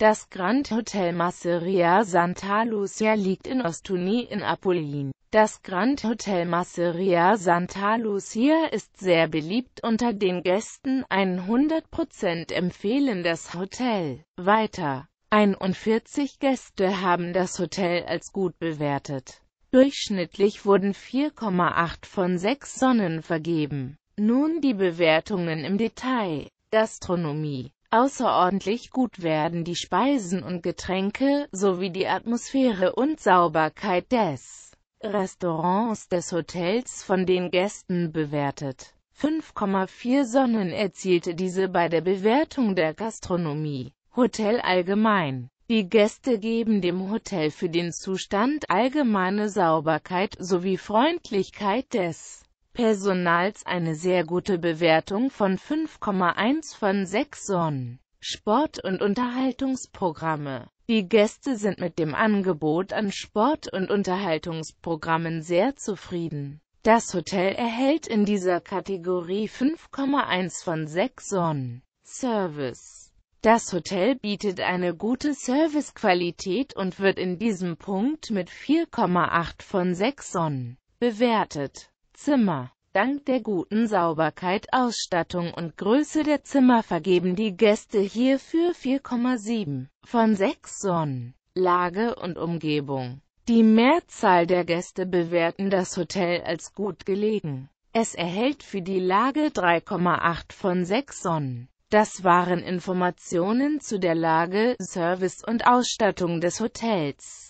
Das Grand Hotel Masseria Santa Lucia liegt in Ostuni in Apullin. Das Grand Hotel Masseria Santa Lucia ist sehr beliebt unter den Gästen, 100% empfehlen das Hotel. Weiter. 41 Gäste haben das Hotel als gut bewertet. Durchschnittlich wurden 4,8 von 6 Sonnen vergeben. Nun die Bewertungen im Detail. Gastronomie Außerordentlich gut werden die Speisen und Getränke, sowie die Atmosphäre und Sauberkeit des Restaurants des Hotels von den Gästen bewertet. 5,4 Sonnen erzielte diese bei der Bewertung der Gastronomie. Hotel allgemein. Die Gäste geben dem Hotel für den Zustand allgemeine Sauberkeit sowie Freundlichkeit des Personals eine sehr gute Bewertung von 5,1 von 6 Sonnen. Sport- und Unterhaltungsprogramme Die Gäste sind mit dem Angebot an Sport- und Unterhaltungsprogrammen sehr zufrieden. Das Hotel erhält in dieser Kategorie 5,1 von 6 Sonnen. Service das Hotel bietet eine gute Servicequalität und wird in diesem Punkt mit 4,8 von 6 Sonnen bewertet. Zimmer. Dank der guten Sauberkeit, Ausstattung und Größe der Zimmer vergeben die Gäste hierfür 4,7 von 6 Sonnen. Lage und Umgebung. Die Mehrzahl der Gäste bewerten das Hotel als gut gelegen. Es erhält für die Lage 3,8 von 6 Sonnen. Das waren Informationen zu der Lage, Service und Ausstattung des Hotels.